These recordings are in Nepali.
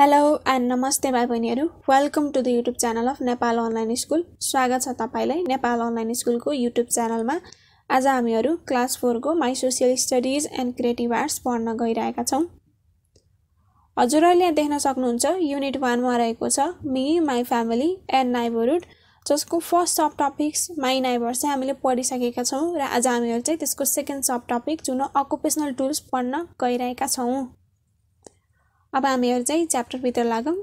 हेलो एन्ड नमस्ते भाइ बहिनीहरू welcome to the YouTube channel of Nepal online school स्वागत छ तपाईँलाई नेपाल अनलाइन स्कुलको युट्युब च्यानलमा आज हामीहरू क्लास फोरको my social studies and creative arts पढ्न गइरहेका छौँ हजुरहरूले यहाँ देख्न सक्नुहुन्छ युनिट वानमा रहेको छ me my family and neighbourhood जसको first sub topics my neighbour चाहिँ हामीले पढिसकेका छौँ र आज हामीहरू चाहिँ त्यसको सेकेन्ड सब टपिक जुन अकुपेसनल टुल्स पढ्न गइरहेका छौँ अब हामीहरू चाहिँ च्याप्टरभित्र लागौँ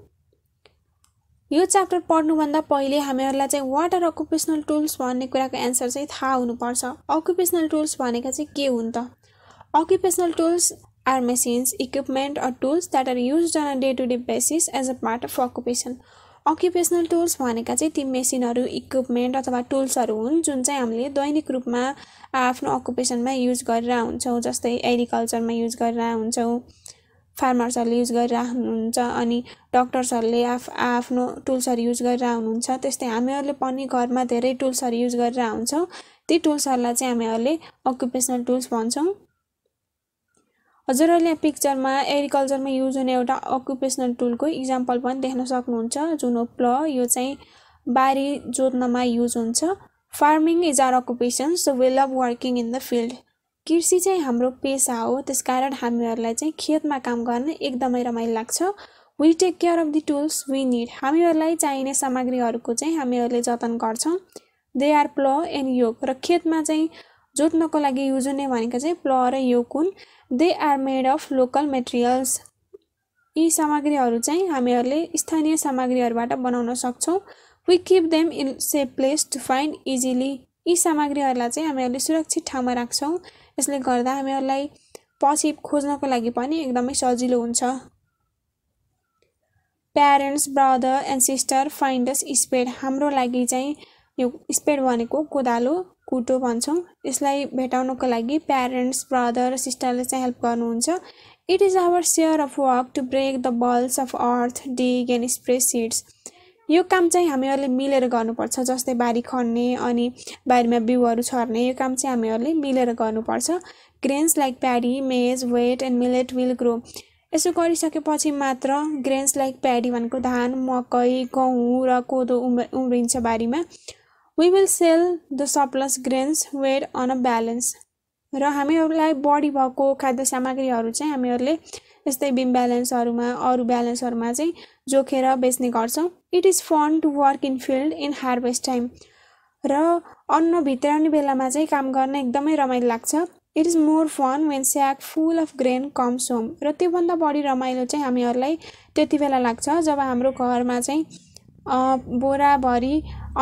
यो च्याप्टर पढ्नुभन्दा पहिले हामीहरूलाई चाहिँ वाट आर अकुपेसनल टुल्स भन्ने कुराको एन्सर चाहिँ थाहा हुनुपर्छ अकुपेसनल टुल्स भनेको चाहिँ के हुन् त occupational tools are machines equipment or tools that are use on a day to day basis as a part of occupation occupational tools भनेका चाहिँ ती मेसिनहरू इक्विपमेन्ट अथवा टुल्सहरू हुन् जुन चाहिँ हामीले दैनिक रूपमा आफ्नो अकुपेसनमा युज गरेर हुन्छौँ जस्तै एग्रिकल्चरमा युज गरेर हुन्छौँ फार्मर्सहरूले युज गरिरह अनि डक्टर्सहरूले आफ आफ्नो टुल्सहरू युज गरिरहनुहुन्छ त्यस्तै हामीहरूले पनि घरमा धेरै टुल्सहरू युज गरिरहन्छौँ ती टुल्सहरूलाई चाहिँ हामीहरूले अकुपेसनल टुल्स भन्छौँ हजुरहरूले यहाँ पिक्चरमा एग्रिकल्चरमा युज हुने एउटा अकुपेसनल टुलको इक्जाम्पल पनि देख्न सक्नुहुन्छ जुन हो प्ल यो चाहिँ बारी जोत्नमा युज हुन्छ farming is our occupation so we love working in the field कृषि चाहिँ हाम्रो पेसा हो त्यसकारण हामीहरूलाई चाहिँ खेतमा काम गर्न एकदमै रमाइलो लाग्छ we take care of the tools we need हामीहरूलाई चाहिने सामग्रीहरूको चाहिँ हामीहरूले जतन गर्छौँ दे आर प्ल एन्ड योग र खेतमा चाहिँ जोत्नको लागि युज हुने भनेको चाहिँ प्ल र योग हुन् they are made of local materials यी सामग्रीहरू चाहिँ हामीहरूले स्थानीय सामग्रीहरूबाट बनाउन सक्छौँ we keep them in safe place to find easily यी सामग्रीहरूलाई चाहिँ हामीहरूले सुरक्षित ठाउँमा राख्छौँ यसले गर्दा हामीहरूलाई पछि खोज्नको लागि पनि एकदमै सजिलो हुन्छ parents brother and sister finds spade हाम्रो लागि चाहिँ यो स्पेड भनेको कोदालो कुटो भन्छौँ यसलाई भेटाउनको लागि प्यारेन्ट्स ब्रदर सिस्टरले चाहिँ हेल्प गर्नुहुन्छ it is our share of work to break the balls of earth dig and spray seeds यो काम चाहिँ हामीहरूले मिलेर गर्नुपर्छ जस्तै बारी खन्ने अनि बारीमा बिउहरू छर्ने यो काम चाहिँ हामीहरूले मिलेर गर्नुपर्छ grains like paddy maize wheat and millet will grow यसो गरिसकेपछि मात्र ग्रेन्स लाइक प्याडी भनेको धान मकै गहुँ र कोदो उम्र उम्रिन्छ बारीमा we will sell the surplus grains weight on a balance र हामीहरूलाई बढी भएको खाद्य सामग्रीहरू चाहिँ हामीहरूले यस्तै बिम ब्यालेन्सहरूमा अरू ब्यालेन्सहरूमा चाहिँ जोखेर बेच्ने गर्छौँ it is fun to work in field in harvest time र अन्न भित्राउने बेलामा चाहिँ काम गर्न एकदमै रमाइलो लाग्छ it is more fun when sack full of grain comes home र त्योभन्दा बढी रमाइलो चाहिँ हामीहरूलाई त्यति बेला लाग्छ जब हाम्रो घरमा चाहिँ बोराभरि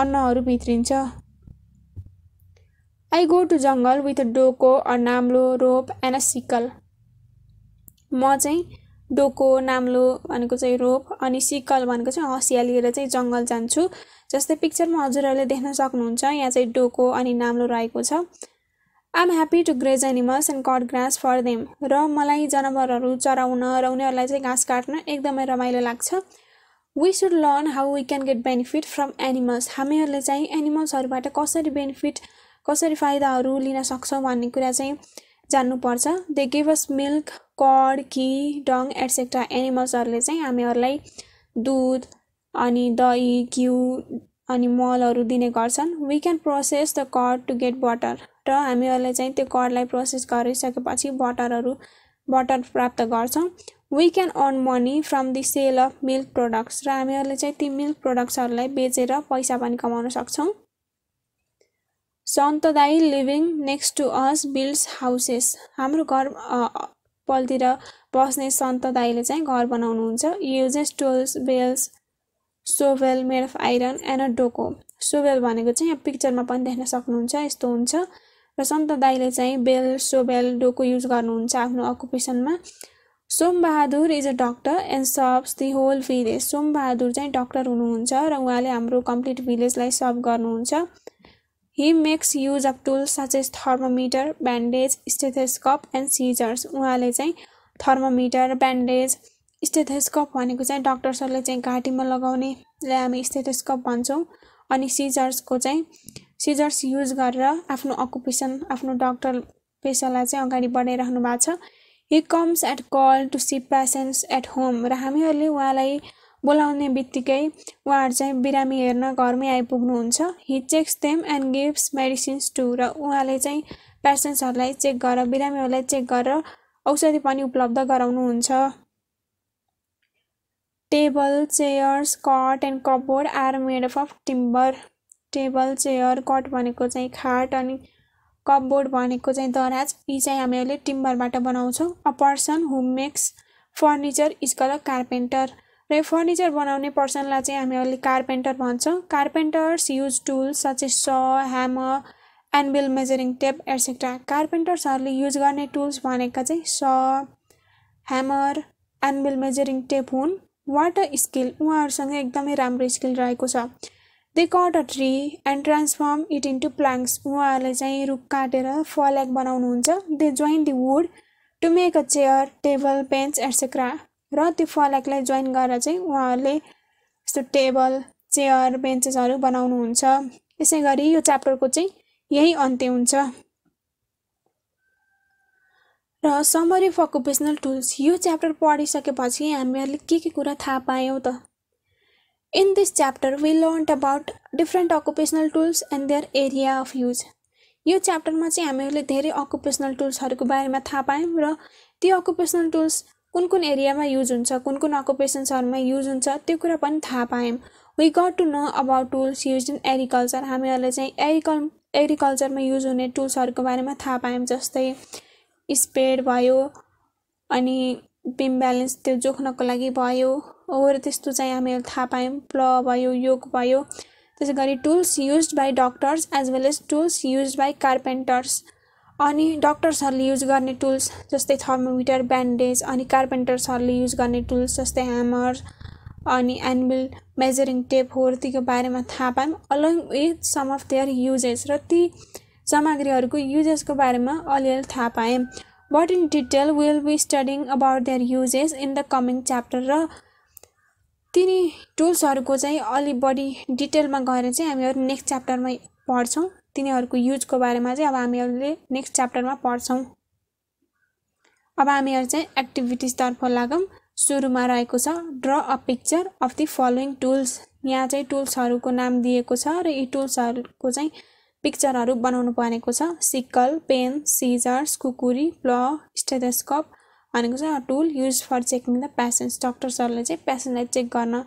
अन्नहरू भित्रिन्छ I go to jungle with a doko a namlo rope and a sickle म चाहिँ डोको नाम्लो भनेको चाहिँ रोप अनि सिकल भनेको चाहिँ हँसिया लिएर चाहिँ जङ्गल जान्छु जस्तै पिक्चरमा हजुरहरूले देख्न सक्नुहुन्छ यहाँ चाहिँ डोको अनि नाम्लो रहेको छ I am happy to graze animals and cut grass for them र मलाई जनावरहरू चराउन र उनीहरूलाई चाहिँ घाँस काट्न एकदमै रमाइलो लाग्छ we should learn how we can get benefit from animals हामीहरूले चाहिँ एनिमल्सहरूबाट कसरी बेनिफिट कसरी फाइदाहरू लिन सक्छौँ भन्ने कुरा चाहिँ जान्नुपर्छ दे गिभ अस मिल्क कड घी डङ एटसेक्ट्रा एनिमल्सहरूले चाहिँ हामीहरूलाई दुध अनि दही घिउ अनि मलहरू दिने गर्छन् we can process the curd to get butter र हामीहरूले चाहिँ त्यो कडलाई प्रोसेस गरिसकेपछि बटरहरू बटर प्राप्त गर्छौँ we can earn money from the sale of milk products र हामीहरूले चाहिँ ती मिल्क प्रोडक्ट्सहरूलाई बेचेर पैसा पनि कमाउन सक्छौँ dai living next to us builds houses हाम्रो घर पलतिर बस्ने दाईले चाहिँ घर बनाउनुहुन्छ uses tools bells shovel made of iron and a doko shovel भनेको चाहिँ यहाँ पिक्चरमा पनि देख्न सक्नुहुन्छ यस्तो हुन्छ र दाईले चाहिँ बेल सोभेल डोको युज गर्नुहुन्छ आफ्नो अकुपेसनमा Sombahadur is a doctor and serves the whole village Sombahadur चाहिँ डक्टर हुनुहुन्छ र उहाँले हाम्रो कम्प्लिट भिलेजलाई सर्भ गर्नुहुन्छ he makes use of tools such as thermometer bandage stethoscope and scissors उहाँले चाहिँ थर्मोमिटर ब्यान्डेज स्टेथोस्कोप भनेको चाहिँ डक्टर्सहरूले चाहिँ घाँटीमा लगाउनेलाई हामी स्टेथेस्कप भन्छौँ अनि सिजर्सको चाहिँ सिजर्स युज गरेर आफ्नो अकुपेसन आफ्नो डक्टर पेसालाई चाहिँ अगाडि बढाइराख्नु भएको छ he comes at call to see patients at home र हामीहरूले उहाँलाई बोलाउने बित्तिकै उहाँहरू चाहिँ बिरामी हेर्न घरमै आइपुग्नुहुन्छ he checks them and gives medicines to र उहाँले चाहिँ पेसेन्ट्सहरूलाई चेक गरेर बिरामीहरूलाई चेक गरेर औषधि पनि उपलब्ध गराउनुहुन्छ table chairs cot and cupboard are made of timber table chair cot भनेको चाहिँ खाट अनि कपबोर्ड भनेको चाहिँ दराज यी चाहिँ हामीहरूले टिम्बरबाट बनाउँछौँ a person who makes furniture is call a carpenter र यो फर्निचर बनाउने पर्सनलाई चाहिँ हामी अहिले कार्पेन्टर भन्छौँ carpenters use tools such as saw hammer anvil measuring tape etcetera कार्पेन्टर्सहरूले युज गर्ने टुल्स भनेका चाहिँ saw hammer anvil measuring tape हुन् वाटर स्किल उहाँहरूसँग एकदमै राम्रो स्किल रहेको छ they cut a tree and transform it into planks उहाँहरूले चाहिँ रुख काटेर फल्याक बनाउनुहुन्छ they join the wood to make a chair table bench etcetera र त्यो फलाकलाई जोइन गरेर चाहिँ उहाँहरूले यस्तो टेबल चेयर बेन्चेसहरू बनाउनुहुन्छ यसै गरी यो च्याप्टरको चाहिँ यही अन्त्य हुन्छ र समरी फर अकुपेसनल टुल्स यो च्याप्टर पढिसकेपछि हामीहरूले के के कुरा थाहा पायौँ त in this chapter we learnt about different occupational tools and their area of use यो च्याप्टरमा चाहिँ हामीहरूले धेरै अकुपेसनल टुल्सहरूको बारेमा थाहा पायौँ र ती अकुपेसनल टुल्स कुन कुन एरियामा युज हुन्छ कुन कुन अकुपेसन्सहरूमा युज हुन्छ त्यो कुरा पनि थाहा पायौँ we got to know about tools use in agriculture हामीहरूले चाहिँ एग्रिकल एग्रिकल्चरमा युज हुने टुल्सहरूको बारेमा थाहा पायौँ जस्तै स्पेड भयो अनि बिम ब्यालेन्स त्यो जोख्नको लागि भयो ओर त्यस्तो चाहिँ हामीहरूले थाहा पायौँ प्ल भयो योग भयो त्यसै गरी tools use by doctors as well as tools use by carpenters अनि डक्टर्सहरूले युज गर्ने टुल्स जस्तै थर्मोमिटर ब्यान्डेज अनि कार्पेन्टर्सहरूले युज गर्ने टुल्स जस्तै ह्यामर अनि एनबिल मेजरिङ टेप तीको बारेमा थाहा पायौँ along with some of their uses र ती सामग्रीहरूको युजेसको बारेमा अलिअलि थाहा पाएँ but in detail will be studying about their uses in the coming chapter र तिनी टुल्सहरूको चाहिँ अलि बढी डिटेलमा गएर चाहिँ हामीहरू नेक्स्ट च्याप्टरमा पढ्छौँ तिनीहरूको युजको बारेमा चाहिँ अब हामीहरूले नेक्स्ट च्याप्टरमा पढ्छौँ अब हामीहरू चाहिँ एक्टिभिटिजतर्फ लागौँ सुरुमा रहेको छ draw a picture of the following tools यहाँ चाहिँ टुल्सहरूको नाम दिएको छ र यी टुल्सहरूको चाहिँ पिक्चरहरू बनाउनु परेको छ सिक्कल पेन सिजर्स कुकुरी प्ल स्टेथोस्कोप भनेको छ tool use for checking the patients डक्टर्सहरूले चाहिँ पेसेन्टलाई चेक गर्न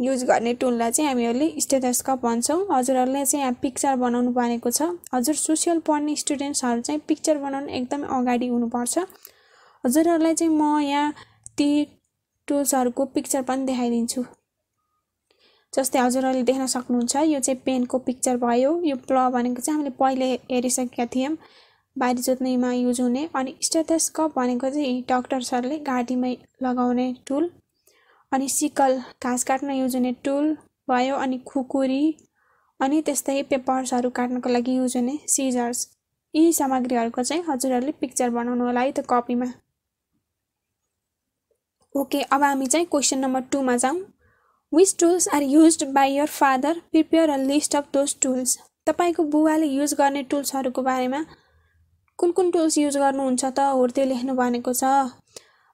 युज गर्ने टुललाई चाहिँ हामीहरूले स्टेटसकप भन्छौँ हजुरहरूले चाहिँ यहाँ पिक्चर बनाउनु भनेको छ हजुर सोसियल पढ्ने स्टुडेन्ट्सहरू चाहिँ पिक्चर बनाउनु एकदमै अगाडि हुनुपर्छ हजुरहरूलाई चाहिँ म यहाँ ती टुल्सहरूको पिक्चर पनि देखाइदिन्छु जस्तै हजुरहरूले देख्न सक्नुहुन्छ यो चाहिँ पेनको पिक्चर भयो यो प्ल भनेको चाहिँ हामीले पहिले हेरिसकेका थियौँ बारी जोत्नेमा युज हुने अनि स्टेथोस्कोप भनेको चाहिँ डक्टर्सहरूले सरले घाँटीमै लगाउने टुल अनि सिकल घाँस काट्न युज हुने टुल भयो अनि खुकुरी अनि त्यस्तै पेपर्सहरू काट्नको लागि युज हुने सिजर्स यी सामग्रीहरूको चाहिँ हजुरहरूले पिक्चर बनाउनु होला है त्यो कपीमा ओके अब हामी चाहिँ क्वेसन नम्बर टूमा जाउँ which tools are use by your father prepare a list of those tools तपाईँको बुवाले युज गर्ने टुल्सहरूको बारेमा कुन कुन टुल्स युज गर्नुहुन्छ त हो त्यो लेख्नु भनेको छ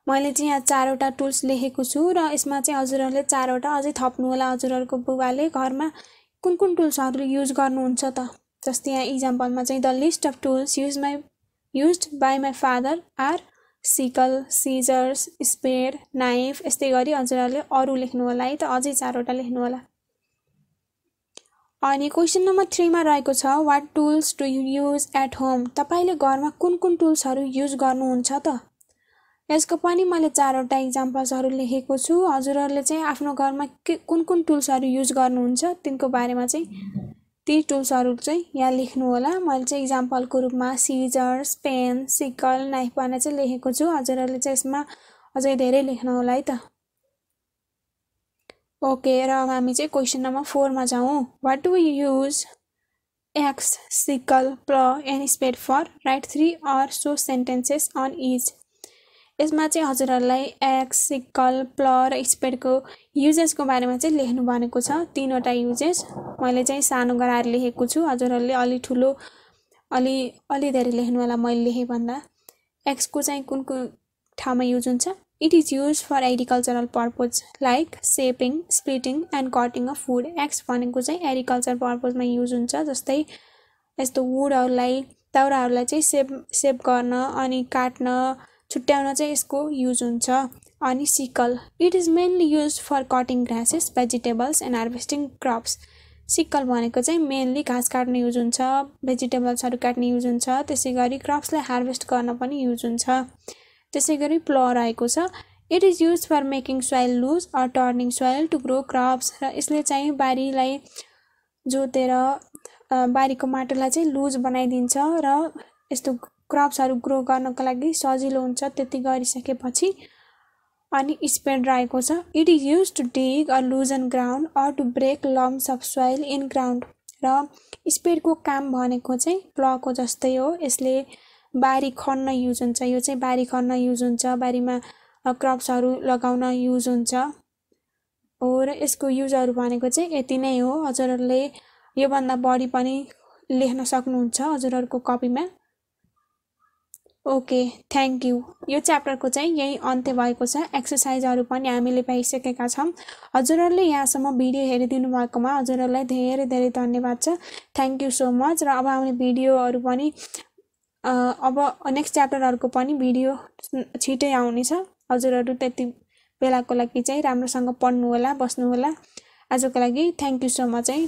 मैले चाहिँ यहाँ चारवटा टुल्स लेखेको छु र यसमा चाहिँ हजुरहरूले चारवटा अझै थप्नु होला हजुरहरूको बुबाले घरमा कुन कुन टुल्सहरू युज गर्नुहुन्छ त जस्तै यहाँ इक्जाम्पलमा चाहिँ the list of tools use my use by my father are sickle scissors spade knife यस्तै गरी हजुरहरूले अरू लेख्नु होला है त अझै चारवटा लेख्नु होला अनि क्वेसन नम्बर थ्रीमा रहेको छ what tools do you use at home तपाईँले घरमा कुन कुन टुल्सहरू युज गर्नुहुन्छ त यसको पनि मैले चारवटा इक्जाम्पल्सहरू लेखेको छु हजुरहरूले चाहिँ आफ्नो घरमा के कुन कुन टुल्सहरू युज गर्नुहुन्छ तिनको बारेमा चाहिँ ती टुल्सहरू चाहिँ यहाँ लेख्नु होला मैले चाहिँ इक्जाम्पलको रूपमा सिजर्स पेन सिकल नाइफ भनेर चाहिँ लेखेको छु हजुरहरूले चाहिँ यसमा अझै धेरै लेख्नु होला है त ओके र अब हामी चाहिँ क्वेसन नम्बर फोरमा जाउँ what do use axe sickle plough and spade for write three or so sentences on is यसमा चाहिँ हजुरहरूलाई एक्स सिक्कल प्ल र स्पेडको युजेसको बारेमा चाहिँ लेख्नु भनेको छ तिनवटा युजेस मैले चाहिँ सानो गराएर लेखेको छु हजुरहरूले अलि ठुलो अलि अलि धेरै लेख्नु होला मैले लेखेँ भन्दा एक्सको चाहिँ कुन कुन ठाउँमा युज हुन्छ it is use for agricultural purpose like shaping splitting and cutting of food axe भनेको चाहिँ एग्रिकल्चर पर्पजमा युज हुन्छ जस्तै यस्तो वुडहरूलाई दाउराहरूलाई चाहिँ सेप सेभ गर्न अनि काट्न छुट्याउन चाहिँ यसको युज हुन्छ अनि sickle it is mainly use for cutting grasses vegetables and harvesting crops sickle भनेको चाहिँ मेनली घाँस काट्ने युज हुन्छ भेजिटेबल्सहरू काट्ने युज हुन्छ त्यसै गरी क्रप्सलाई हार्भेस्ट गर्न पनि युज हुन्छ त्यसै गरी प्ल रहेको छ it is use for making soil loose or turning soil to grow crops र यसले चाहिँ बारीलाई जोतेर बारीको माटोलाई चाहिँ लुज बनाइदिन्छ र यस्तो क्रप्सहरू ग्रो गर्नको लागि सजिलो हुन्छ त्यति गरिसकेपछि अनि स्पेन्ड रहेको छ it is use to dig a loosen ground or to break lumps of soil in ground र स्पेडको काम भनेको चाहिँ प्लको जस्तै हो यसले बारी खन्न युज हुन्छ यो चाहिँ बारी खन्न युज हुन्छ बारीमा क्रप्सहरू लगाउन युज हुन्छ हो र यसको युजहरू भनेको चाहिँ यति नै हो हजुरहरूले योभन्दा बढी पनि लेख्न सक्नुहुन्छ हजुरहरूको कपीमा ओके थ्याङ्क यू यो च्याप्टरको चाहिँ यही अन्त्य भएको छ एक्सर्साइजहरू पनि हामीले पाइसकेका छौँ हजुरहरूले यहाँसम्म भिडियो हेरिदिनु भएकोमा हजुरहरूलाई धेरै धेरै धन्यवाद छ थ्याङ्क यू सो मच र अब आउने भिडियोहरू पनि अब नेक्स्ट च्याप्टरहरूको पनि भिडियो छिटै आउनेछ हजुरहरू त्यति बेलाको लागि चाहिँ राम्रोसँग पढ्नु पढ्नुहोला बस्नुहोला आजको लागि थ्याङ्क यू सो मच है